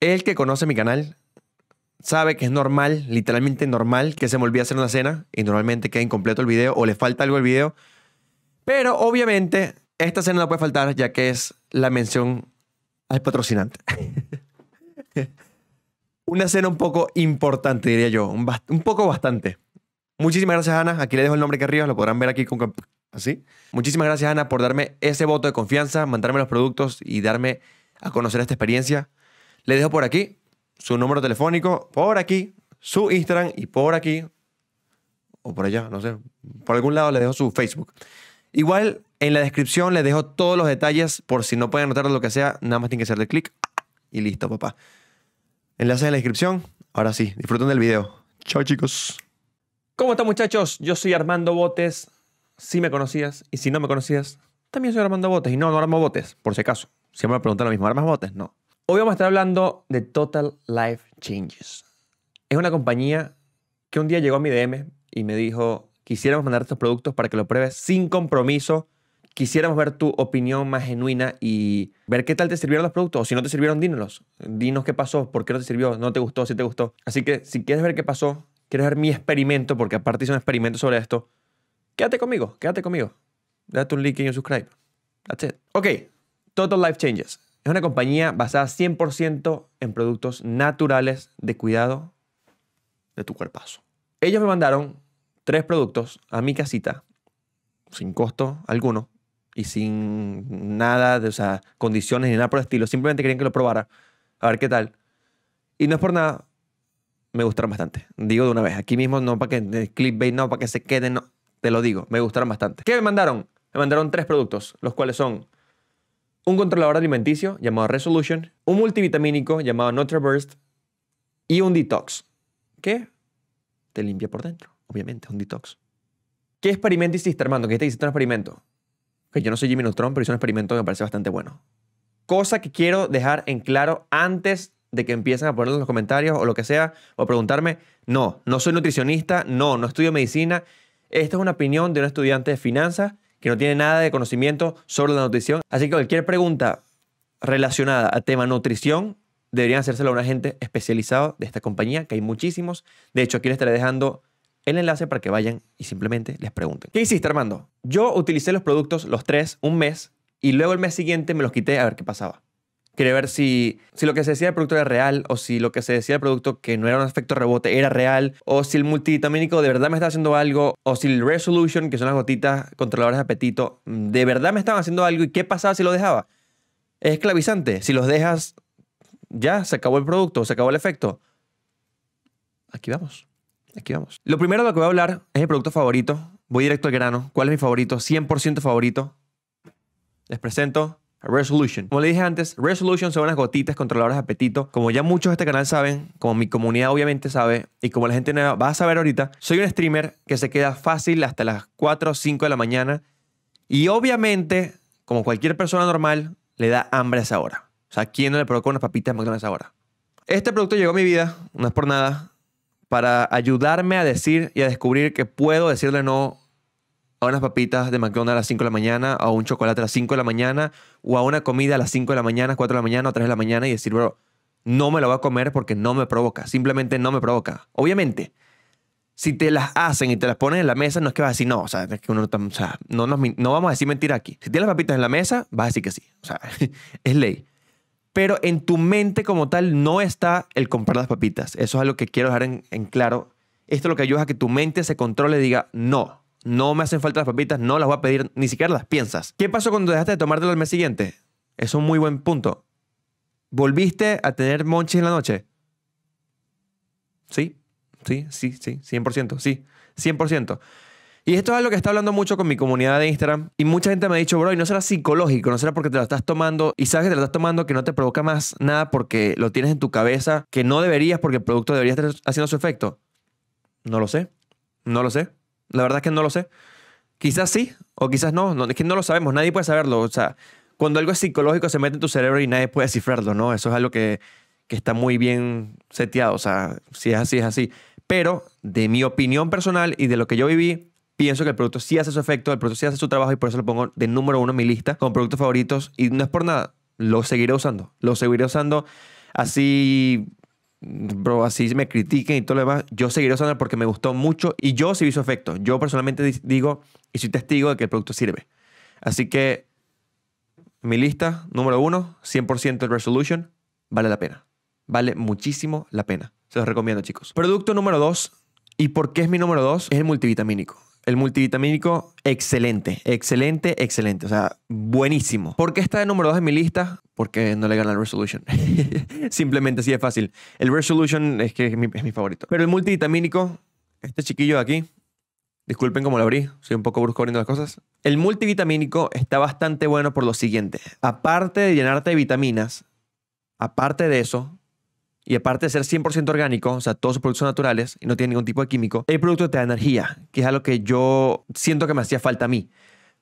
El que conoce mi canal sabe que es normal, literalmente normal, que se me olvide hacer una cena y normalmente queda incompleto el video o le falta algo al video. Pero obviamente esta cena no puede faltar ya que es la mención al patrocinante. una cena un poco importante, diría yo, un, poco bastante. Muchísimas gracias, Ana. Aquí le dejo el nombre que arriba, lo podrán ver aquí con así. Muchísimas gracias, Ana, por darme ese voto de confianza, mandarme los productos y darme a conocer esta experiencia le dejo por aquí su número telefónico, por aquí, su Instagram y por aquí, o por allá, no sé, por algún lado le dejo su Facebook. Igual en la descripción les dejo todos los detalles por si no pueden anotar lo que sea, nada más tienen que hacerle clic y listo, papá. enlace en la descripción. Ahora sí, disfruten del video. Chao, chicos. ¿Cómo están, muchachos? Yo soy Armando Botes. Si me conocías y si no me conocías, también soy Armando Botes. Y no, no armo botes, por si acaso. Siempre me preguntan lo mismo, ¿armas botes? No. Hoy vamos a estar hablando de Total Life Changes. Es una compañía que un día llegó a mi DM y me dijo, quisiéramos mandar estos productos para que lo pruebes sin compromiso. Quisiéramos ver tu opinión más genuina y ver qué tal te sirvieron los productos. O si no te sirvieron, dínoslos. Dinos qué pasó, por qué no te sirvió, no te gustó, si te gustó. Así que si quieres ver qué pasó, quieres ver mi experimento, porque aparte hice un experimento sobre esto, quédate conmigo, quédate conmigo. Date un like y un subscribe. That's it. Ok, Total Life Changes es una compañía basada 100% en productos naturales de cuidado de tu cuerpazo. Ellos me mandaron tres productos a mi casita, sin costo alguno y sin nada de o sea, condiciones ni nada por el estilo. Simplemente querían que lo probara, a ver qué tal. Y no es por nada, me gustaron bastante. Digo de una vez, aquí mismo no para que clickbait, no para que se queden, no. Te lo digo, me gustaron bastante. ¿Qué me mandaron? Me mandaron tres productos, los cuales son un controlador alimenticio llamado Resolution, un multivitamínico llamado Burst y un detox, ¿Qué? te limpia por dentro, obviamente, un detox. ¿Qué experimento hiciste, Armando? ¿Qué te hiciste un experimento? Que yo no soy Jimmy Nutron, pero hice un experimento que me parece bastante bueno. Cosa que quiero dejar en claro antes de que empiecen a poner en los comentarios o lo que sea, o preguntarme, no, no soy nutricionista, no, no estudio medicina. Esta es una opinión de un estudiante de finanzas que no tiene nada de conocimiento sobre la nutrición. Así que cualquier pregunta relacionada a tema nutrición deberían hacérselo a un agente especializado de esta compañía, que hay muchísimos. De hecho, aquí les estaré dejando el enlace para que vayan y simplemente les pregunten. ¿Qué hiciste, Armando? Yo utilicé los productos, los tres, un mes, y luego el mes siguiente me los quité a ver qué pasaba. Quería ver si, si lo que se decía del producto era real o si lo que se decía del producto que no era un efecto rebote era real o si el multivitamínico de verdad me está haciendo algo o si el Resolution, que son las gotitas controladoras de apetito, de verdad me estaban haciendo algo y qué pasaba si lo dejaba. Es esclavizante. Si los dejas, ya se acabó el producto, se acabó el efecto. Aquí vamos. Aquí vamos. Lo primero de lo que voy a hablar es el producto favorito. Voy directo al grano. ¿Cuál es mi favorito? 100% favorito. Les presento Resolution. Como le dije antes, Resolution son unas gotitas controladoras de apetito. Como ya muchos de este canal saben, como mi comunidad obviamente sabe, y como la gente nueva va a saber ahorita, soy un streamer que se queda fácil hasta las 4 o 5 de la mañana. Y obviamente, como cualquier persona normal, le da hambre a esa hora. O sea, ¿quién no le provoca unas papitas de McDonald's hora? Este producto llegó a mi vida, no es por nada, para ayudarme a decir y a descubrir que puedo decirle no a unas papitas de McDonald's a las 5 de la mañana, a un chocolate a las 5 de la mañana, o a una comida a las 5 de la mañana, 4 de la mañana o 3 de la mañana y decir, bro, no me lo voy a comer porque no me provoca, simplemente no me provoca. Obviamente, si te las hacen y te las ponen en la mesa, no es que vas a decir no, o sea, o sea, no, no vamos a decir mentira aquí. Si tienes las papitas en la mesa, vas a decir que sí, o sea, es ley. Pero en tu mente como tal no está el comprar las papitas. Eso es algo que quiero dejar en, en claro. Esto es lo que ayuda a que tu mente se controle y diga, no, no me hacen falta las papitas, no las voy a pedir, ni siquiera las piensas. ¿Qué pasó cuando dejaste de tomártelo el mes siguiente? Es un muy buen punto. ¿Volviste a tener monches en la noche? Sí, sí, sí, sí, 100%, sí, 100%. Y esto es algo que está hablando mucho con mi comunidad de Instagram. Y mucha gente me ha dicho, bro, y no será psicológico, no será porque te lo estás tomando y sabes que te lo estás tomando que no te provoca más nada porque lo tienes en tu cabeza, que no deberías porque el producto debería estar haciendo su efecto. No lo sé, no lo sé. La verdad es que no lo sé. Quizás sí o quizás no. no. Es que no lo sabemos. Nadie puede saberlo. O sea, cuando algo es psicológico se mete en tu cerebro y nadie puede cifrarlo, ¿no? Eso es algo que, que está muy bien seteado. O sea, si es así, es así. Pero de mi opinión personal y de lo que yo viví, pienso que el producto sí hace su efecto, el producto sí hace su trabajo y por eso lo pongo de número uno en mi lista con productos favoritos. Y no es por nada. Lo seguiré usando. Lo seguiré usando así bro, así me critiquen y todo lo demás, yo seguiré usando porque me gustó mucho y yo sí vi su efecto. Yo personalmente digo y soy testigo de que el producto sirve. Así que mi lista número uno, 100% resolution, vale la pena. Vale muchísimo la pena. Se los recomiendo, chicos. Producto número dos, ¿y por qué es mi número dos? Es el multivitamínico el multivitamínico, excelente, excelente, excelente. O sea, buenísimo. ¿Por qué está de número 2 en mi lista? Porque no le gana el Resolution. Simplemente así es fácil. El Resolution es que es mi, es mi favorito. Pero el multivitamínico, este chiquillo de aquí, Disculpen cómo lo abrí, soy un poco brusco abriendo las cosas. El multivitamínico está bastante bueno por lo siguiente. Aparte de llenarte de vitaminas, aparte de eso, y aparte de ser 100% orgánico, o sea, todos sus productos son naturales y no tienen ningún tipo de químico, el producto te da energía, que es algo que yo siento que me hacía falta a mí.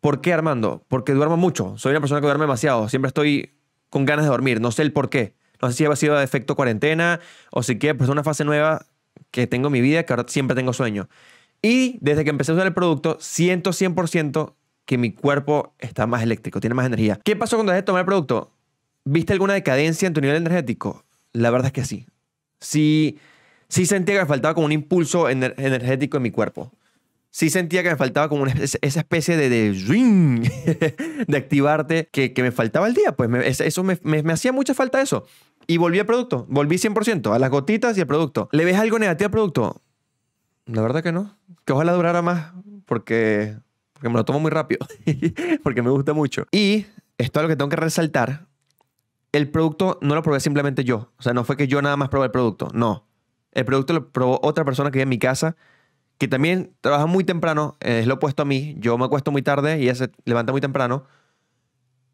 ¿Por qué, Armando? Porque duermo mucho. Soy una persona que duerme demasiado. Siempre estoy con ganas de dormir. No sé el por qué. No sé si ha sido de efecto cuarentena o si qué. pues una fase nueva que tengo en mi vida, que ahora siempre tengo sueño. Y desde que empecé a usar el producto, siento 100% que mi cuerpo está más eléctrico, tiene más energía. ¿Qué pasó cuando dejé de tomar el producto? ¿Viste alguna decadencia en tu nivel energético? La verdad es que sí. Sí, sentía que me faltaba como un impulso energético en mi cuerpo. Sí sentía que me faltaba como esa especie de, de, de activarte que, me faltaba el día. Pues me, eso me, hacía mucha falta eso. Y volví al producto. Volví 100% a las gotitas y al producto. ¿Le ves algo negativo al producto? La verdad que no. Que ojalá durara más porque, porque me lo tomo muy rápido. porque me gusta mucho. Y esto es lo que tengo que resaltar el producto no lo probé simplemente yo. O sea, no fue que yo nada más probé el producto. No. El producto lo probó otra persona que vive en mi casa, que también trabaja muy temprano. Es lo opuesto a mí. Yo me acuesto muy tarde y ella se levanta muy temprano.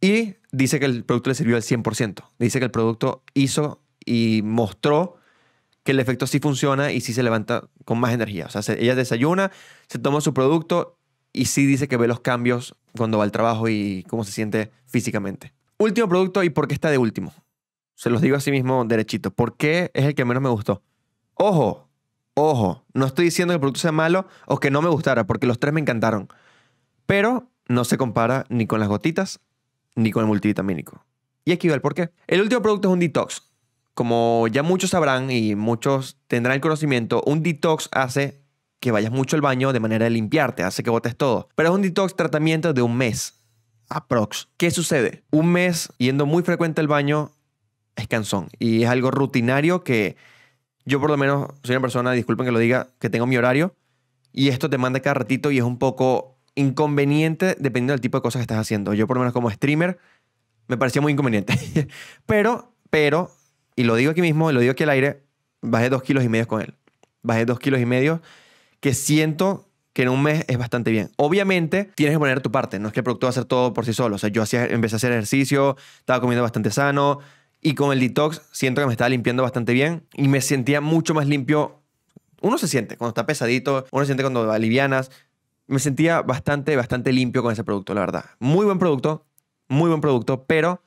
Y dice que el producto le sirvió al 100%. Dice que el producto hizo y mostró que el efecto sí funciona y sí se levanta con más energía. O sea, ella desayuna, se toma su producto y sí dice que ve los cambios cuando va al trabajo y cómo se siente físicamente. Último producto y por qué está de último. Se los digo así mismo derechito. ¿Por qué es el que menos me gustó? Ojo, ojo, no estoy diciendo que el producto sea malo o que no me gustara, porque los tres me encantaron. Pero no se compara ni con las gotitas ni con el multivitamínico. Y aquí va el porqué. El último producto es un detox. Como ya muchos sabrán y muchos tendrán el conocimiento, un detox hace que vayas mucho al baño de manera de limpiarte, hace que botes todo. Pero es un detox tratamiento de un mes. Aprox. ¿Qué sucede? Un mes yendo muy frecuente al baño es cansón y es algo rutinario que yo por lo menos soy una persona, disculpen que lo diga, que tengo mi horario y esto te manda cada ratito y es un poco inconveniente dependiendo del tipo de cosas que estás haciendo. Yo por lo menos como streamer me parecía muy inconveniente. pero, pero, y lo digo aquí mismo, lo digo aquí al aire, bajé dos kilos y medio con él. Bajé dos kilos y medio que siento que en un mes es bastante bien. Obviamente, tienes que poner tu parte, no es que el producto va a hacer todo por sí solo. O sea, yo hacía, empecé a hacer ejercicio, estaba comiendo bastante sano y con el detox siento que me estaba limpiando bastante bien y me sentía mucho más limpio. Uno se siente cuando está pesadito, uno se siente cuando alivianas. Me sentía bastante, bastante limpio con ese producto, la verdad. Muy buen producto, muy buen producto, pero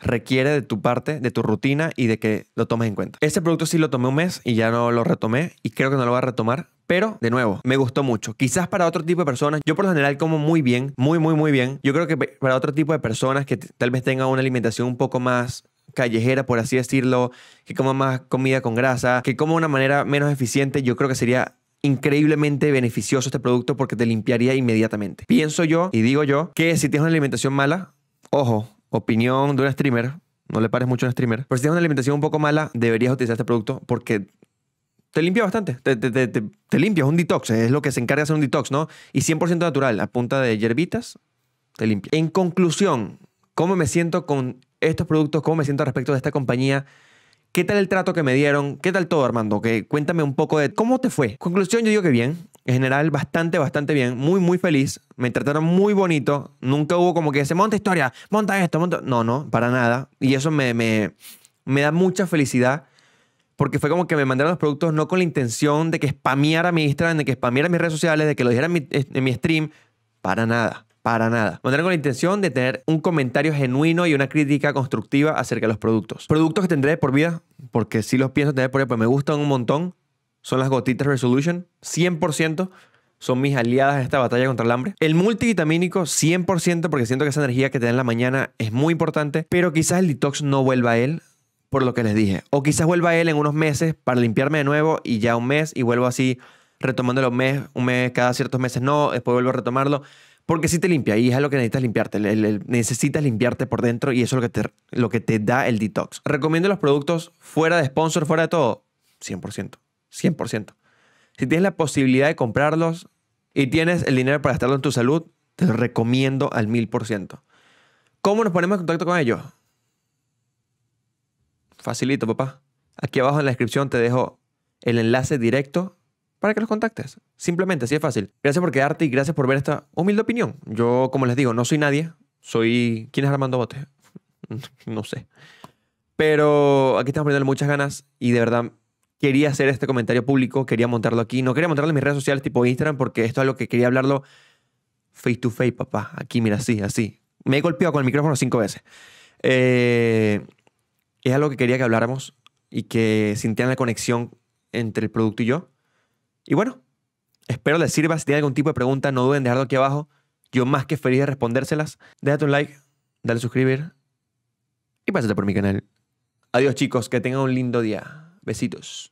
requiere de tu parte, de tu rutina y de que lo tomes en cuenta. Este producto sí lo tomé un mes y ya no lo retomé y creo que no lo va a retomar. Pero, de nuevo, me gustó mucho. Quizás para otro tipo de personas, yo por lo general como muy bien, muy, muy, muy bien. Yo creo que para otro tipo de personas que tal vez tengan una alimentación un poco más callejera, por así decirlo, que coman más comida con grasa, que como de una manera menos eficiente, yo creo que sería increíblemente beneficioso este producto porque te limpiaría inmediatamente. Pienso yo y digo yo que si tienes una alimentación mala, ojo, opinión de un streamer, no le pares mucho a un streamer, pero si tienes una alimentación un poco mala, deberías utilizar este producto porque te limpia bastante, te, te, limpia, es un detox, es lo que se encarga de hacer un detox, ¿no? Y 100% natural, a punta de hierbitas, te limpia. En conclusión, ¿cómo me siento con estos productos? ¿Cómo me siento respecto de esta compañía? ¿Qué tal el trato que me dieron? ¿Qué tal todo, Armando? Que cuéntame un poco de cómo te fue. Conclusión, yo digo que bien en general bastante, bastante bien, muy, muy feliz, me trataron muy bonito, nunca hubo como que se monta historia, monta esto, monta... No, no, para nada. Y eso me, me, me da mucha felicidad porque fue como que me mandaron los productos no con la intención de que spameara mi Instagram, de que spameara mis redes sociales, de que lo dijera en mi, stream, para nada. Para nada. Mandaron con la intención de tener un comentario genuino y una crítica constructiva acerca de los productos. Productos que tendré por vida, porque sí los pienso tener por vida, pues me gustan un montón son las gotitas Resolution, 100% son mis aliadas en esta batalla contra el hambre. El multivitamínico 100% porque siento que esa energía que te da en la mañana es muy importante, pero quizás el detox no vuelva a él por lo que les dije. O quizás vuelva a él en unos meses para limpiarme de nuevo y ya un mes y vuelvo así retomándolo un mes, un mes cada ciertos meses no, después vuelvo a retomarlo. Porque sí te limpia y es lo que necesitas limpiarte. necesitas limpiarte por dentro y eso es lo que, te, lo que te da el detox. Recomiendo los productos fuera de sponsor, fuera de todo. 100%. 100%. Si tienes la posibilidad de comprarlos y tienes el dinero para estarlo en tu salud, te lo recomiendo al 1000%. ¿Cómo nos ponemos en contacto con ellos? Facilito, papá. Aquí abajo en la descripción te dejo el enlace directo para que los contactes. Simplemente, así es fácil. Gracias por quedarte y gracias por ver esta humilde opinión. Yo, como les digo, no soy nadie. Soy... ¿Quién es Armando Bote? no sé. Pero aquí estamos poniéndole muchas ganas y de verdad quería hacer este comentario público, quería montarlo aquí. No quería montarlo en mis redes sociales tipo Instagram porque esto es lo que quería hablarlo face to face, papá. Aquí, mira, así, así. Me he golpeado con el micrófono cinco veces. Eh, es algo que quería que habláramos y que sintieran la conexión entre el producto y yo. Y bueno, espero les sirva. Si tienen algún tipo de pregunta, no duden en dejarlo aquí abajo. Yo más que feliz de respondérselas. Déjate un like, dale a suscribir y pásate por mi canal. Adiós chicos, que tengan un lindo día. Besitos.